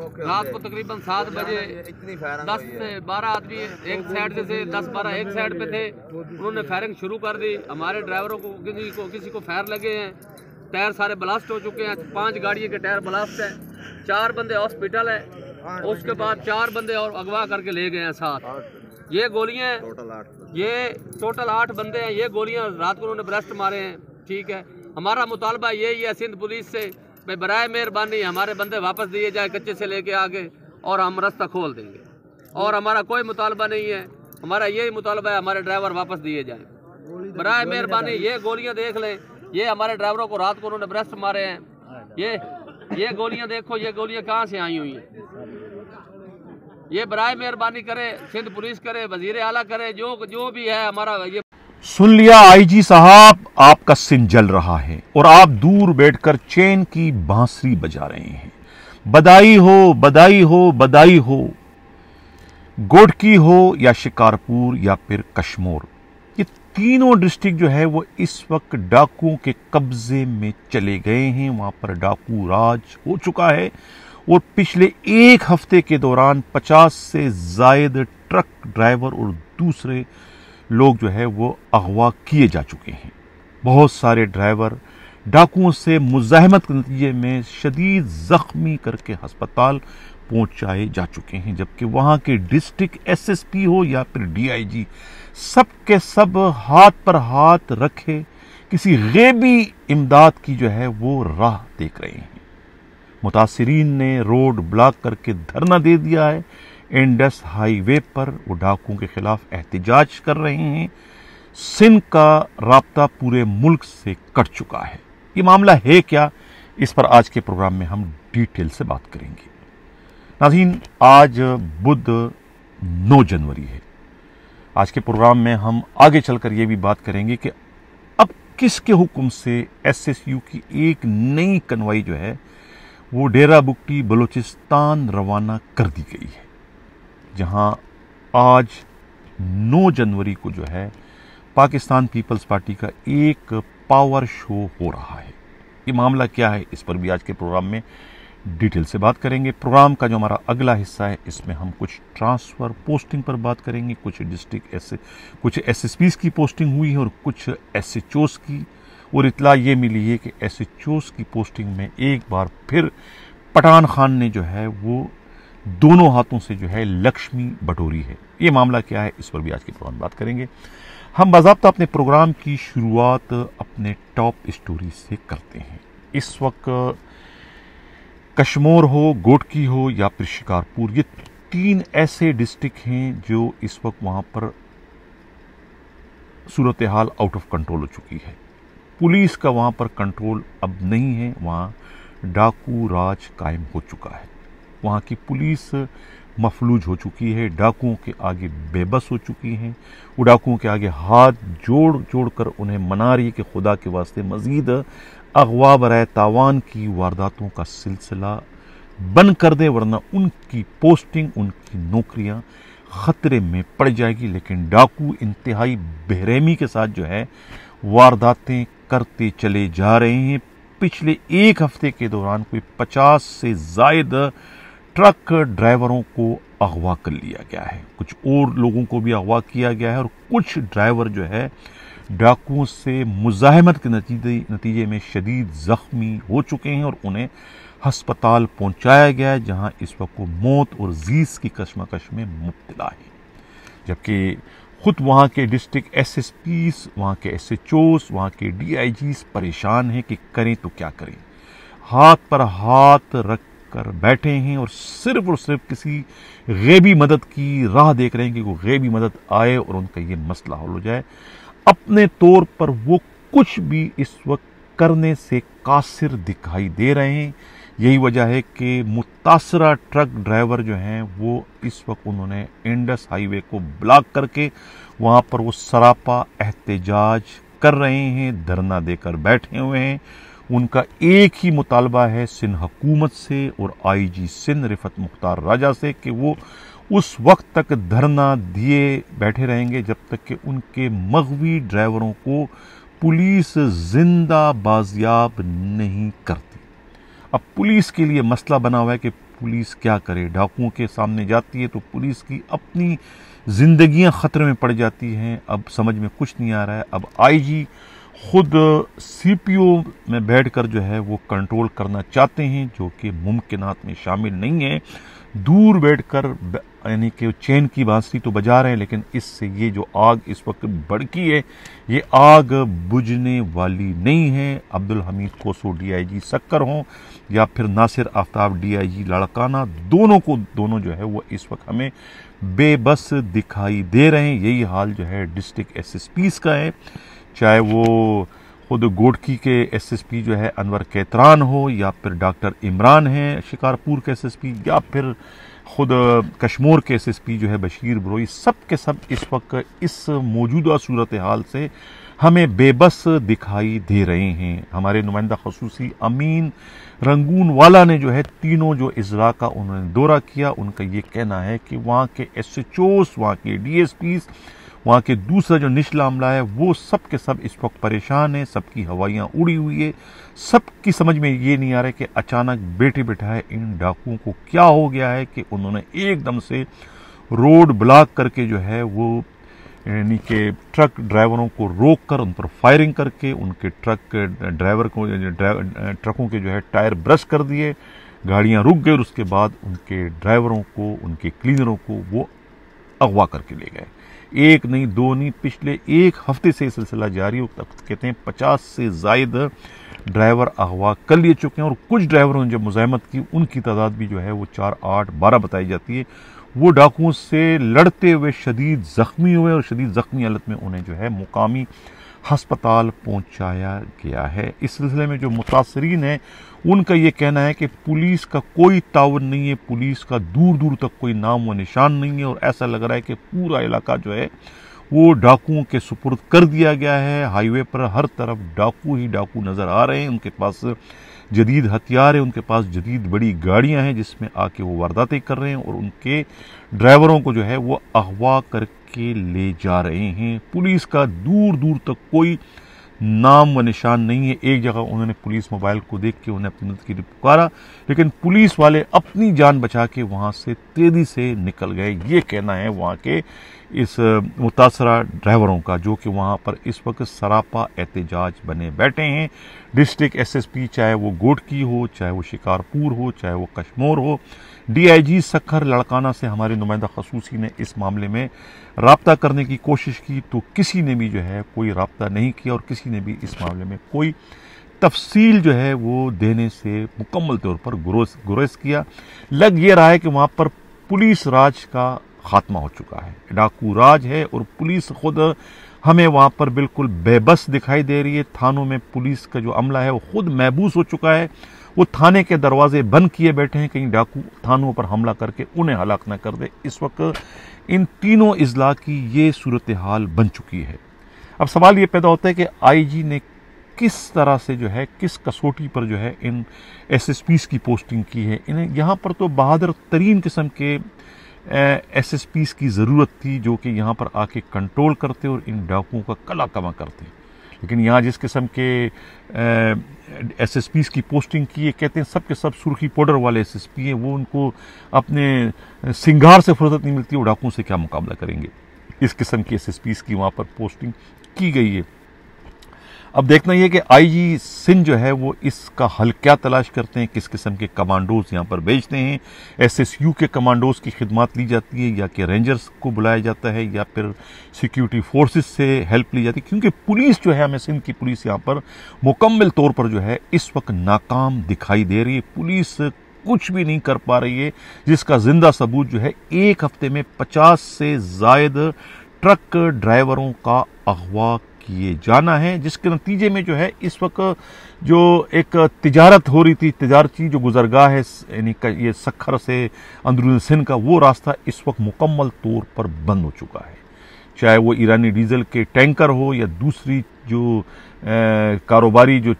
रात को तकरीबन सात बजे दस से बारह आदमी एक साइड से दस बारह एक साइड पे थे उन्होंने फायरिंग शुरू कर दी हमारे ड्राइवरों को किसी को किसी को फायर लगे हैं टायर सारे ब्लास्ट हो चुके हैं पांच गाड़ियों के टायर ब्लास्ट हैं चार बंदे हॉस्पिटल है उसके बाद चार बंदे और अगवा करके ले गए हैं साथ ये गोलियाँ ये टोटल आठ बंदे हैं ये गोलियाँ रात को उन्होंने ब्रेस्ट मारे हैं ठीक है हमारा मुतालबा यही है सिंध पुलिस से भाई बर मेहरबानी हमारे बंदे वापस दिए जाए कच्चे से लेके आगे और हम रास्ता खोल देंगे और हमारा कोई मुतालबा नहीं है हमारा यही मुतालबा है हमारे ड्राइवर वापस दिए जाए बर मेहरबानी ये गोलियाँ देख लें ये हमारे ड्राइवरों को रात को उन्होंने ब्रेस्ट मारे हैं ये ये गोलियाँ देखो ये गोलियाँ कहाँ से आई हुई हैं ये बर मेहरबानी करे सिंध पुलिस करे वजीर आला करे जो जो भी है हमारा ये सुन लिया आईजी साहब आपका सिन जल रहा है और आप दूर बैठकर चैन की बांसुरी बजा रहे हैं बदाई हो बदाई हो बदाई हो गोडकी हो या शिकारपुर या फिर कश्मोर ये तीनों डिस्ट्रिक्ट जो है वो इस वक्त डाकुओं के कब्जे में चले गए हैं वहां पर डाकू राज हो चुका है और पिछले एक हफ्ते के दौरान 50 से जायद ट्रक ड्राइवर और दूसरे लोग जो है वो अगवा किए जा चुके हैं बहुत सारे ड्राइवर डाकुओं से मुजाहमत के नतीजे में शदीद ज़ख्मी करके हस्पताल पहुंचाए जा चुके हैं जबकि वहां के डिस्ट्रिक्ट एसएसपी हो या फिर डीआईजी सब के सब हाथ पर हाथ रखे किसी गैबी इमदाद की जो है वो राह देख रहे हैं मुतासरीन ने रोड ब्लॉक करके धरना दे दिया है इंडस हाईवे पर वो डाकुओं के खिलाफ एहतजाज कर रहे हैं सिंध का रबता पूरे मुल्क से कट चुका है ये मामला है क्या इस पर आज के प्रोग्राम में हम डिटेल से बात करेंगे नाजीन आज बुध 9 जनवरी है आज के प्रोग्राम में हम आगे चलकर ये भी बात करेंगे कि अब किसके हुक्म से एसएसयू की एक नई कनवाई जो है वो डेरा बुकटी बलूचिस्तान रवाना कर दी गई है जहां आज 9 जनवरी को जो है पाकिस्तान पीपल्स पार्टी का एक पावर शो हो रहा है ये मामला क्या है इस पर भी आज के प्रोग्राम में डिटेल से बात करेंगे प्रोग्राम का जो हमारा अगला हिस्सा है इसमें हम कुछ ट्रांसफ़र पोस्टिंग पर बात करेंगे कुछ डिस्ट्रिक्ट एस कुछ एस की पोस्टिंग हुई है और कुछ एस एच की और इतला ये मिली है कि एस एच की पोस्टिंग में एक बार फिर पठान खान ने जो है वो दोनों हाथों से जो है लक्ष्मी बटोरी है ये मामला क्या है इस पर भी आज के प्रोग्राम बात करेंगे हम बाबा अपने प्रोग्राम की शुरुआत अपने टॉप स्टोरी से करते हैं इस वक्त कश्मोर हो गोटकी हो या फिर शिकारपुर ये तीन ऐसे डिस्ट्रिक्ट हैं जो इस वक्त वहाँ पर सूरत हाल आउट ऑफ कंट्रोल हो चुकी है पुलिस का वहाँ पर कंट्रोल अब नहीं है वहाँ डाकू राज कायम हो चुका है वहाँ की पुलिस मफलूज हो चुकी है डाकुओं के आगे बेबस हो चुकी हैं वो डाकुओं के आगे हाथ जोड़ जोड़ कर उन्हें मना रही है कि खुदा के वास्ते मज़ीद अगवा बरए तावान की वारदातों का सिलसिला बंद कर दे वरना उनकी पोस्टिंग उनकी नौकरियाँ ख़तरे में पड़ जाएगी लेकिन डाकू इंतहाई बहरहमी के साथ जो है वारदातें करते चले जा रहे हैं पिछले एक हफ्ते के दौरान कोई पचास से जायद ट्रक ड्राइवरों को अगवा कर लिया गया है कुछ और लोगों को भी अगवा किया गया है और कुछ ड्राइवर जो है डाकुओं से मुजाहमत के नतीजे नतीजे में शदीद ज़ख्मी हो चुके हैं और उन्हें हस्पताल पहुंचाया गया है जहां इस वक्त वो मौत और जीस की कश्मकश में मुबतला है जबकि खुद वहाँ के डिस्ट्रिक्ट एस एस पीस वहाँ के एस एच ओस वहाँ के डी आई जीस परेशान हैं कि करें तो क्या करें हाथ पर हाथ रख कर बैठे हैं और सिर्फ और सिर्फ किसी गैबी मदद की राह देख रहे हैं कि वो गैबी मदद आए और उनका ये मसला हल हो जाए अपने तौर पर वो कुछ भी इस वक्त करने से कासिर दिखाई दे रहे हैं यही वजह है कि मुतासरा ट्रक ड्राइवर जो हैं वो इस वक्त उन्होंने इंडस हाईवे को ब्लॉक करके वहाँ पर वो सरापा एहतजाज कर रहे हैं धरना देकर बैठे हुए हैं उनका एक ही मुतालबा है सिंध हकूमत से और आई जी सिंध रिफत मुख्तार राजा से कि वो उस वक्त तक धरना दिए बैठे रहेंगे जब तक कि उनके मगवी ड्राइवरों को पुलिस जिंदा बाजियाब नहीं करती अब पुलिस के लिए मसला बना हुआ है कि पुलिस क्या करे डाकुओं के सामने जाती है तो पुलिस की अपनी जिंदगियां ख़तरे में पड़ जाती हैं अब समझ में कुछ नहीं आ रहा है अब आईजी खुद सीपीओ में बैठकर जो है वो कंट्रोल करना चाहते हैं जो कि मुमकिन में शामिल नहीं है दूर बैठकर यानी कि चैन की बांसुरी तो बजा रहे हैं लेकिन इससे ये जो आग इस वक्त बढ़की है ये आग बुझने वाली नहीं है अब्दुल हमीद कोसो डीआईजी सक्कर हों या फिर नासिर आफ्ताब डीआईजी लड़काना दोनों को दोनों जो है वो इस वक्त हमें बेबस दिखाई दे रहे हैं यही हाल जो है डिस्ट्रिक्ट एस का है चाहे वो खुद गोडकी के एसएसपी जो है अनवर कैतरान हो या फिर डॉक्टर इमरान हैं शिकारपुर के एसएसपी या फिर खुद कश्मोर के एसएसपी जो है बशीर बरोई सब के सब इस वक्त इस मौजूदा सूरत हाल से हमें बेबस दिखाई दे रहे हैं हमारे नुमाइंदा खसूसी अमीन रंगून वाला ने जो है तीनों जो इजरा का उन्होंने दौरा किया उनका ये कहना है कि वहाँ के एस एच ओस वहाँ के डी एस पीज़ वहाँ के दूसरा जो निचला अमला है वो सब के सब इस वक्त परेशान है सबकी हवाइयाँ उड़ी हुई है सबकी समझ में ये नहीं आ रहा है कि अचानक बैठा है इन डाकुओं को क्या हो गया है कि उन्होंने एकदम से रोड ब्लॉक करके जो है वो यानी कि ट्रक ड्राइवरों को रोक कर उन पर फायरिंग करके उनके ट्रक ड्राइवर को ट्रकों के जो है टायर ब्रश कर दिए गाड़ियां रुक गई और उसके बाद उनके ड्राइवरों को उनके क्लीनरों को वो अगवा करके ले गए एक नहीं दो नहीं पिछले एक हफ्ते से सिलसिला जारी हो कहते हैं पचास से जायद ड्राइवर अगवा कर लिए चुके हैं और कुछ ड्राइवरों ने जब मुजामत की उनकी तादाद भी जो है वो चार आठ बारह बताई जाती है वो डाकुओं से लड़ते हुए शदीद ज़ख्मी हुए और शदीद ज़ख्मी हालत में उन्हें जो है मुकामी हस्पताल पहुंचाया गया है इस सिलसिले में जो मुतासरीन हैं उनका ये कहना है कि पुलिस का कोई तावन नहीं है पुलिस का दूर दूर तक कोई नाम व निशान नहीं है और ऐसा लग रहा है कि पूरा इलाका जो है वो डाकुओं के सुपुर्द कर दिया गया है हाईवे पर हर तरफ डाकू ही डाकू नज़र आ रहे हैं उनके पास जदीद हथियार हैं उनके पास जदीद बड़ी गाड़ियाँ हैं जिसमें आके वो वारदातें कर रहे हैं और उनके ड्राइवरों को जो है वो अगवा करके ले जा रहे हैं पुलिस का दूर दूर तक कोई नाम व निशान नहीं है एक जगह उन्होंने पुलिस मोबाइल को देख के उन्हें अपनी मदद के लिए पुकारा लेकिन पुलिस वाले अपनी जान बचा के वहाँ से तेज़ी से निकल गए ये कहना है वहाँ के इस मुतासरा ड्राइवरों का जो कि वहाँ पर इस वक्त सरापा एहतजाज बने बैठे हैं डिस्ट्रिक्ट एसएसपी चाहे वो गोडकी हो चाहे वो शिकारपुर हो चाहे वो कश्मोर हो डीआईजी सखर लड़काना से हमारे नुमाइंदा खसूसी ने इस मामले में रबता करने की कोशिश की तो किसी ने भी जो है कोई रबता नहीं किया और किसी ने भी इस मामले में कोई तफसील जो है वो देने से मुकम्मल तौर पर गुरेज गुरेज किया लग ये रहा है कि वहाँ पर पुलिस राज का खात्मा हो चुका है डाकू राज है और पुलिस खुद हमें वहाँ पर बिल्कुल बेबस दिखाई दे रही है थानों में पुलिस का जो अमला है वो खुद महबूस हो चुका है वो थाने के दरवाजे बंद किए बैठे हैं कहीं डाकू थानों पर हमला करके उन्हें हलाक न कर दे इस वक्त इन तीनों अजला की ये सूरत हाल बन चुकी है अब सवाल ये पैदा होता है कि आईजी ने किस तरह से जो है किस कसौटी पर जो है इन एसएसपीस की पोस्टिंग की है इन्हें यहाँ पर तो बहादुर तरीन किस्म के एस एस पीस की ज़रूरत थी जो कि यहाँ पर आके कंट्रोल करते और इन डाकुओं का कला कमा करते लेकिन यहाँ जिस किस्म के एस एस पीस की पोस्टिंग की है कहते हैं सब के सब सुर्खी पाउडर वाले एस एस पी हैं वो उनको अपने सिंगार से फुर्सत नहीं मिलती वो डाकुओं से क्या मुकाबला करेंगे इस किस्म की एस एस पीस की वहाँ पर पोस्टिंग की गई है अब देखना यह कि आईजी सिंह जो है वो इसका हल क्या तलाश करते हैं किस किस्म के कमांडोज यहाँ पर भेजते हैं एसएसयू के कमांडोज की खिदमत ली जाती है या कि रेंजर्स को बुलाया जाता है या फिर सिक्योरिटी फोर्सेस से हेल्प ली जाती है क्योंकि पुलिस जो है हमें सिंध की पुलिस यहाँ पर मुकम्मल तौर पर जो है इस वक्त नाकाम दिखाई दे रही है पुलिस कुछ भी नहीं कर पा रही है जिसका जिंदा सबूत जो है एक हफ्ते में पचास से जायद ट्रक ड्राइवरों का अगवा किए जाना है जिसके नतीजे में जो है इस वक्त जो एक तजारत हो रही थी तजारती जो गुजरगाह है यानी ये सखर से अंदरून सिंध का वो रास्ता इस वक्त मुकम्मल तौर पर बंद हो चुका है चाहे वो ईरानी डीजल के टैंकर हो या दूसरी जो कारोबारी जो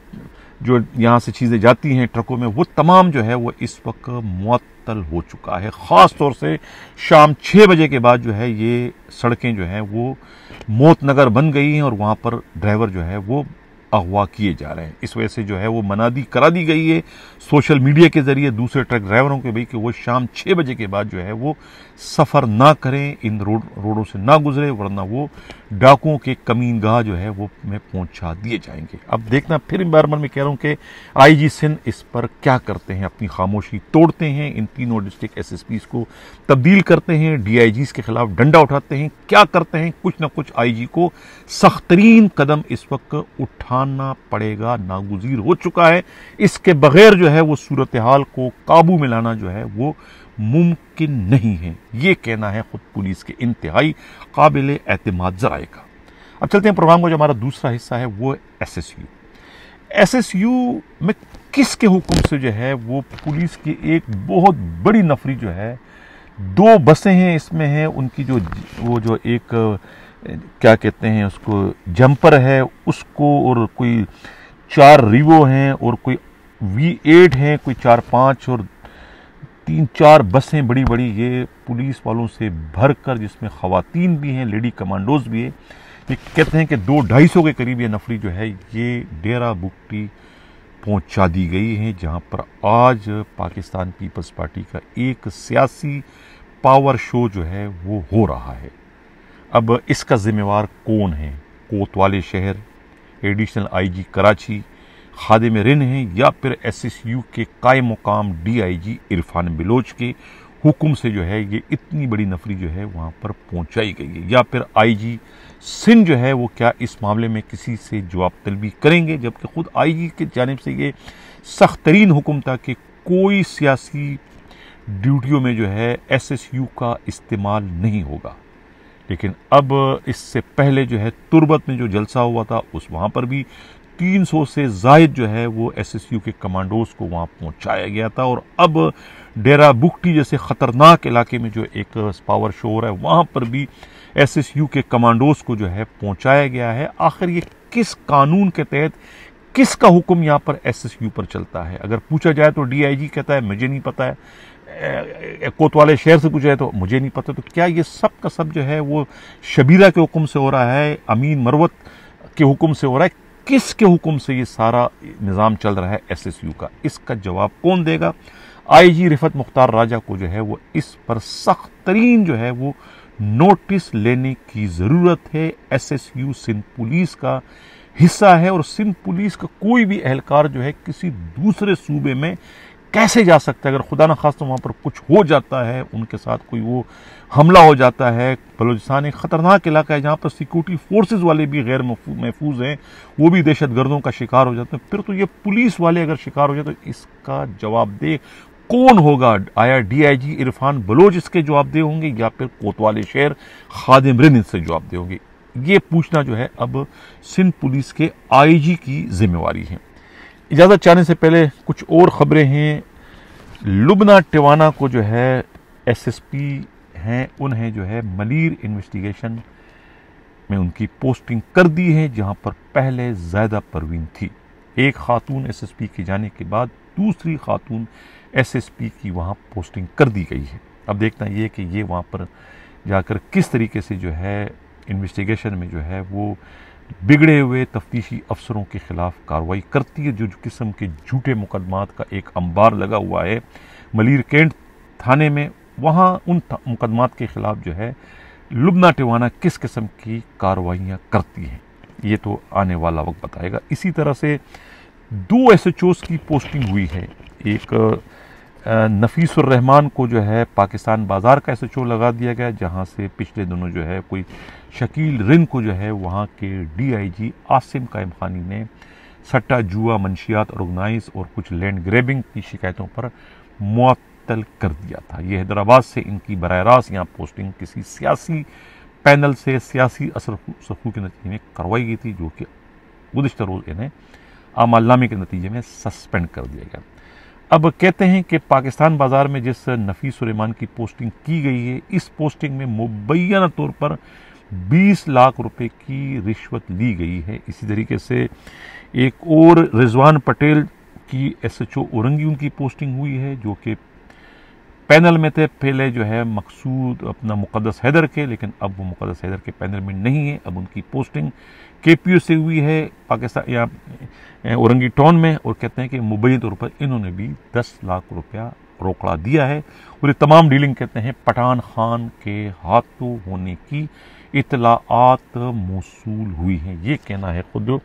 जो यहाँ से चीज़ें जाती हैं ट्रकों में वो तमाम जो है वो इस वक्त मौत मअतल हो चुका है ख़ास तौर से शाम छः बजे के बाद जो है ये सड़कें जो हैं वो मौत नगर बन गई हैं और वहाँ पर ड्राइवर जो है वो अगवा किए जा रहे हैं इस वजह से जो है वो मनादी करा दी गई है सोशल मीडिया के ज़रिए दूसरे ट्रक ड्राइवरों के भाई कि वो शाम छः बजे के बाद जो है वो सफ़र ना करें इन रोड रोडों से ना गुजरे वरना वो डाकुओं के कमीन गाह जो है वो में पहुंचा दिए जाएंगे अब देखना फिर बार बार मैं कह रहा हूँ कि आई जी सिंह इस पर क्या करते हैं अपनी खामोशी तोड़ते हैं इन तीनों डिस्ट्रिक्ट एस एस पीज को तब्दील करते हैं डी आई जीज के खिलाफ डंडा उठाते हैं क्या करते हैं कुछ ना कुछ आई जी को सख्तरीन कदम इस वक्त उठाना पड़ेगा नागुजीर हो चुका है इसके बगैर जो है वो सूरत हाल को काबू में लाना जो है वो मुमकिन नहीं है ये कहना है खुद पुलिस के इंतहाई काबिल एतम जराए का अब चलते हैं प्रोग्राम का जो हमारा दूसरा हिस्सा है वो S S U S S U में किसके हुक्म से जो है वो पुलिस की एक बहुत बड़ी नफरी जो है दो बसें हैं इसमें हैं उनकी जो वो जो एक क्या कहते हैं उसको जंपर है उसको और कोई चार रिवो हैं और कोई वी एट हैं कोई चार पाँच और तीन चार बसें बड़ी बड़ी ये पुलिस वालों से भर कर जिसमें ख़वातीन भी हैं लेडी कमांडोज भी हैं ये कहते हैं कि दो ढाई सौ के करीब ये नफरी जो है ये डेरा बुकटी पहुंचा दी गई है जहां पर आज पाकिस्तान पीपल्स पार्टी का एक सियासी पावर शो जो है वो हो रहा है अब इसका जिम्मेवार कौन है कोतवाले शहर एडिशनल आईजी कराची खादिम रिन हैं या फिर एसएसयू के काय मुकाम डीआईजी इरफान बिलोच के हुक्म से जो है ये इतनी बड़ी नफरी जो है वहाँ पर पहुँचाई गई है या फिर आईजी सिंह जो है वो क्या इस मामले में किसी से जवाब तलबी करेंगे जबकि खुद आईजी की जानब से ये सख्त तरीन हुक्म था कि कोई सियासी ड्यूटियों में जो है एसएसयू का इस्तेमाल नहीं होगा लेकिन अब इससे पहले जो है तुरबत में जो जलसा हुआ था उस वहाँ पर भी तीन सौ से जायद जो है वो एस एस यू के कमांडोज को वहाँ पहुँचाया गया था और अब डेरा बुकटी जैसे ख़तरनाक इलाके में जो एक पावर शोर है वहाँ पर भी एस एस यू के कमांडोज को जो है पहुँचाया गया है आखिर ये किस कानून के तहत किसका हुक्म यहाँ पर एस एस यू पर चलता है अगर पूछा जाए तो डी आई जी कहता है मुझे नहीं पता है कोतवाले शहर से पूछा है तो मुझे नहीं पता तो क्या ये सब का सब जो है वो शबीरा के हुक्म से हो रहा है अमीन मरवत के हुक्म से हो रहा है किस के हुक्म से ये सारा निज़ाम चल रहा है एस एस यू का इसका जवाब कौन देगा आई जी रिफत मुख्तार राजा को जो है वो इस पर सख्त तरीन जो है वो नोटिस लेने की ज़रूरत है S S U Sindh police का हिस्सा है और सिंध पुलिस का कोई भी एहलकार जो है किसी दूसरे सूबे में कैसे जा सकता है अगर खुदा न खास तो वहाँ पर कुछ हो जाता है उनके साथ कोई वो हमला हो जाता है बलोचिस्तान एक ख़तरनाक इलाका है जहाँ पर सिक्योरिटी फोर्सेज वाले भी गैर महफूज हैं वो भी दहशत गर्दों का शिकार हो जाते हैं फिर तो ये पुलिस वाले अगर शिकार हो जाए तो इसका जवाबदेह कौन होगा आया जी इरफान बलोच इसके जवाब दे होंगे या फिर कोतवाली शहर खादिम रिन इससे जवाब दे होंगे ये पूछना जो है अब सिंध पुलिस के आईजी की जिम्मेवारी है इजाज़त चाहने से पहले कुछ और ख़बरें हैं लुबना टिवाना को जो है एसएसपी हैं उन्हें जो है मलिर इन्वेस्टिगेशन में उनकी पोस्टिंग कर दी है जहां पर पहले ज़्यादा परवीन थी एक खातून एसएसपी के जाने के बाद दूसरी खातून एसएसपी की वहाँ पोस्टिंग कर दी गई है अब देखना ये कि ये वहाँ पर जाकर किस तरीके से जो है इन्वेस्टिगेशन में जो है वो बिगड़े हुए तफ्तीशी अफसरों के ख़िलाफ कार्रवाई करती है जो किस्म के झूठे मुकदमात का एक अंबार लगा हुआ है मलिर कैंट थाने में वहाँ उन मुकदमात के ख़िलाफ़ जो है लुबना टिवाना किस किस्म की कार्रवाइयाँ करती हैं ये तो आने वाला वक्त बताएगा इसी तरह से दो एस एच ओज़ की पोस्टिंग हुई है एक नफीसरहमान को जो है पाकिस्तान बाज़ार का एस एच ओ लगा दिया गया जहाँ से पिछले दिनों जो है कोई शकील रिन को जो है वहाँ के डी आई जी आसिम कायम खानी ने सट्टा जुआ मनशियात ऑर्गनाइज और कुछ लैंड ग्रेबिंग की शिकायतों पर मअतल कर दिया था ये हैदराबाद से इनकी बर रास्त यहाँ पोस्टिंग किसी सियासी पैनल से सियासी असर सफू के नतीजे में करवाई गई थी जो कि गुजशत रोज़ इन्हें आमालामे के नतीजे में सस्पेंड कर दिया गया अब कहते हैं कि पाकिस्तान बाज़ार में जिस नफीस सुलेमान की पोस्टिंग की गई है इस पोस्टिंग में मुबैना तौर पर 20 लाख रुपए की रिश्वत ली गई है इसी तरीके से एक और रिजवान पटेल की एस एच ओ औरंगी उनकी पोस्टिंग हुई है जो कि पैनल में थे पहले जो है मकसूद अपना मुकदस हैदर के लेकिन अब वो मुकदस हैदर के पैनल में नहीं है अब उनकी पोस्टिंग के पी से हुई है पाकिस्तान या औरंगी टाउन में और कहते हैं कि मुबैन तौर पर इन्होंने भी दस लाख रुपया रोकड़ा दिया है और ये तमाम डीलिंग कहते हैं पठान खान के हाथों होने की इतलात मौसू हुई हैं ये कहना है खुद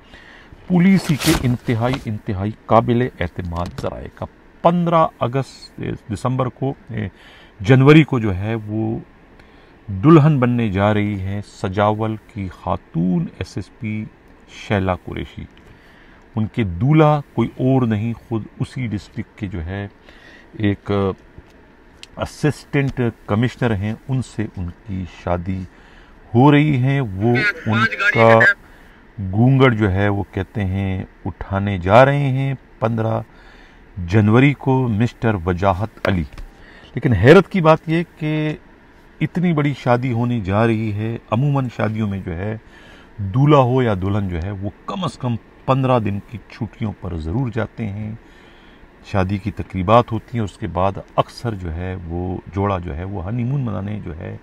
पुलिस ही के इंतहाई इंतहाई काबिल अहतमाद जराए का 15 अगस्त दिसंबर को जनवरी को जो है वो दुल्हन बनने जा रही है सजावल की खातून एसएसपी शैला कुरेशी उनके दूल्हा कोई और नहीं खुद उसी डिस्ट्रिक्ट के जो है एक असिस्टेंट कमिश्नर हैं उनसे उनकी शादी हो रही है वो उनका घूंगड़ जो है वो कहते हैं उठाने जा रहे हैं पंद्रह जनवरी को मिस्टर वजाहत अली लेकिन हैरत की बात यह कि इतनी बड़ी शादी होने जा रही है अमूमन शादियों में जो है दूल्हा हो या दुल्हन जो है वो कम अज़ कम पंद्रह दिन की छुट्टियों पर ज़रूर जाते हैं शादी की तकरीबात होती हैं उसके बाद अक्सर जो है वो जोड़ा जो है वो हनीमून मनाने जो है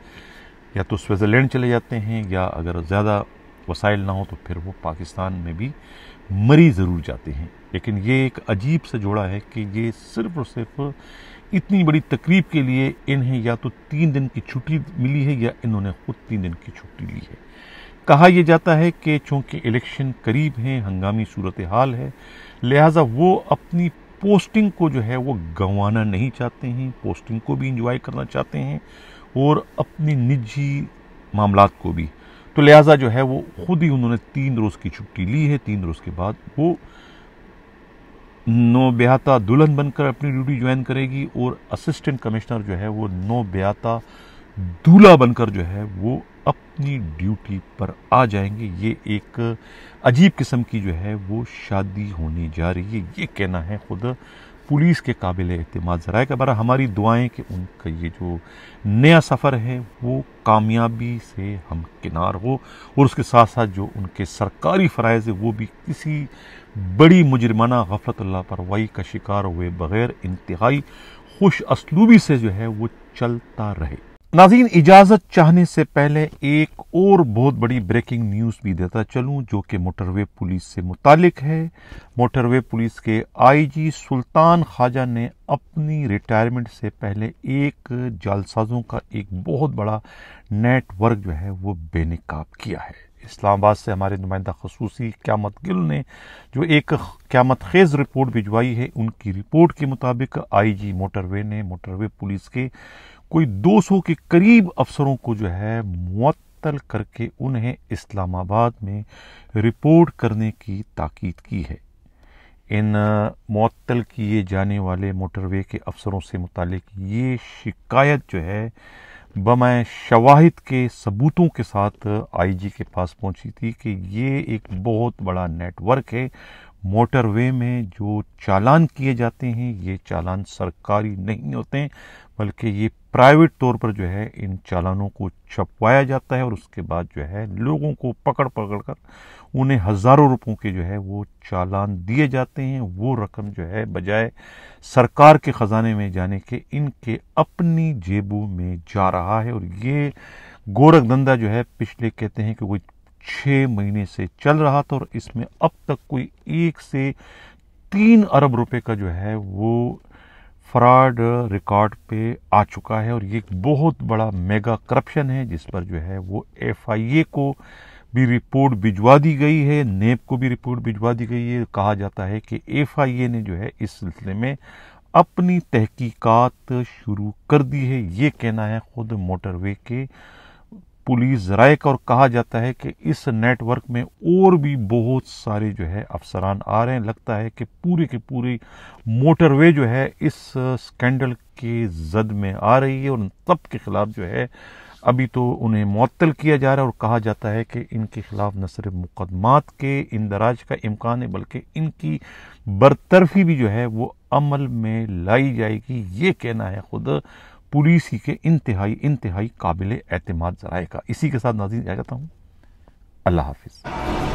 या तो स्विट्ज़रलैंड चले जाते हैं या अगर ज़्यादा वसाइल ना हो तो फिर वो पाकिस्तान में भी मरी ज़रूर जाते हैं लेकिन ये एक अजीब सा जोड़ा है कि ये सिर्फ और सिर्फ इतनी बड़ी तकरीब के लिए इन्हें या तो तीन दिन की छुट्टी मिली है या इन्होंने खुद तीन दिन की छुट्टी ली है कहा यह जाता है कि चूंकि इलेक्शन करीब हैं हंगामी सूरत हाल है लिहाजा वो अपनी पोस्टिंग को जो है वो गंवाना नहीं चाहते हैं पोस्टिंग को भी इंजॉय करना चाहते हैं और अपने निजी मामला को भी तो लिहाजा जो है वो खुद ही उन्होंने तीन रोज़ की छुट्टी ली है तीन रोज़ के बाद वो नो ब्याता दुल्हन बनकर अपनी ड्यूटी ज्वाइन करेगी और असिस्टेंट कमिश्नर जो है वो नो ब्याता दूल्हा बनकर जो है वो अपनी ड्यूटी पर आ जाएंगे ये एक अजीब किस्म की जो है वो शादी होने जा रही है ये कहना है खुद पुलिस के काबिल अतमाद ज़रा का बारा हमारी दुआएं कि उनका ये जो नया सफ़र है वो कामयाबी से हमकिनार हो और उसके साथ साथ जो उनके सरकारी फ़रज़ है वो भी किसी बड़ी मुजरमाना गफलत लापरवाही का शिकार हुए बग़ैर इंतहाई खुश असलूबी से जो है वो चलता रहे नाजीन इजाजत चाहने से पहले एक और बहुत बड़ी ब्रेकिंग न्यूज भी देता चलूं जो कि मोटरवे पुलिस से मुतालिक है मोटरवे पुलिस के आईजी सुल्तान खाजा ने अपनी रिटायरमेंट से पहले एक जालसाजों का एक बहुत बड़ा नेटवर्क जो है वो बेनकाब किया है इस्लामाबाद से हमारे नुमाइंदा खसूसी क्यामत गिल ने जो एक क्यामत खेज रिपोर्ट भिजवाई है उनकी रिपोर्ट के मुताबिक आईजी मोटरवे ने मोटरवे पुलिस के कोई 200 के करीब अफसरों को जो है मुअत्तल करके उन्हें इस्लामाबाद में रिपोर्ट करने की ताकीद की है इन मअतल किए जाने वाले मोटरवे के अफसरों से मुतक ये शिकायत जो है बमाय शवाहिद के सबूतों के साथ आईजी के पास पहुंची थी कि ये एक बहुत बड़ा नेटवर्क है मोटरवे में जो चालान किए जाते हैं ये चालान सरकारी नहीं होते बल्कि ये प्राइवेट तौर पर जो है इन चालानों को छपवाया जाता है और उसके बाद जो है लोगों को पकड़ पकड़ कर उन्हें हज़ारों रुपयों के जो है वो चालान दिए जाते हैं वो रकम जो है बजाय सरकार के ख़जाने में जाने के इनके अपनी जेबों में जा रहा है और ये गोरख धंधा जो है पिछले कहते हैं कि कोई छः महीने से चल रहा था और इसमें अब तक कोई एक से तीन अरब रुपये का जो है वो फ्रॉड रिकॉर्ड पे आ चुका है और ये एक बहुत बड़ा मेगा करप्शन है जिस पर जो है वो एफआईए को भी रिपोर्ट भिजवा दी गई है नेब को भी रिपोर्ट भिजवा दी गई है कहा जाता है कि एफआईए ने जो है इस सिलसिले में अपनी तहकीकात शुरू कर दी है ये कहना है खुद मोटरवे के पुलिस का और कहा जाता है कि इस नेटवर्क में और भी बहुत सारे जो है अफसरान आ रहे हैं लगता है कि पूरी की पूरी मोटरवे जो है इस स्कैंडल के जद में आ रही है और तब के खिलाफ जो है अभी तो उन्हें मअतल किया जा रहा है और कहा जाता है कि इनके खिलाफ न सिर्फ मुकदमात के इंदराज का इम्कान है बल्कि इनकी बरतरफी भी जो है वो अमल में लाई जाएगी ये कहना है खुद पुलिस ही के इंतहाई इंतहाई काबिल अतमाद ज़राए का इसी के साथ नाजीन जाता हूँ अल्लाह हाफिज़